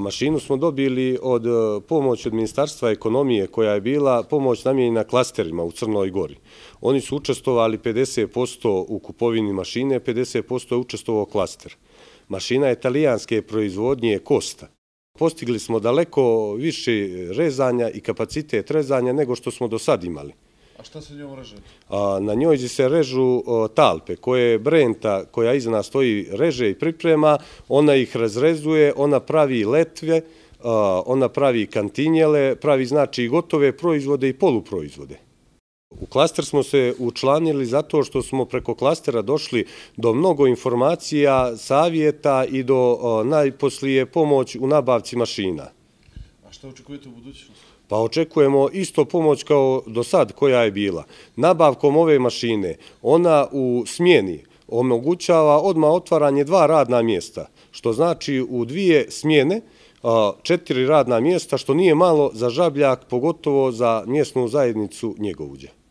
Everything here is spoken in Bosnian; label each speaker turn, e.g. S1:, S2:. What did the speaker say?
S1: Mašinu smo dobili od e, pomoći od Ministarstva ekonomije koja je bila pomoć namjenjena klasterima u Crnoj Gori. Oni su učestovali 50% u kupovini mašine, 50% je učestovao klaster. Mašina je italijanske proizvodnje Kosta. Postigli smo daleko više rezanja i kapacitet rezanja nego što smo do sad imali.
S2: A šta se njom reže?
S1: A, na njoj se režu talpe koje brenta koja iza nas stoji reže i priprema, ona ih razrezuje, ona pravi letve, ona pravi kantinjele, pravi znači gotove proizvode i poluproizvode. U klaster smo se učlanili zato što smo preko klastera došli do mnogo informacija, savjeta i do najposlije pomoć u nabavci mašina
S2: šta očekujete u budućnosti?
S1: Pa očekujemo isto pomoć kao do sad koja je bila. Nabavkom ove mašine, ona u smjeni omogućava odmah otvaranje dva radna mjesta, što znači u dvije smjene četiri radna mjesta, što nije malo za žabljak, pogotovo za mjesnu zajednicu njegovuđa.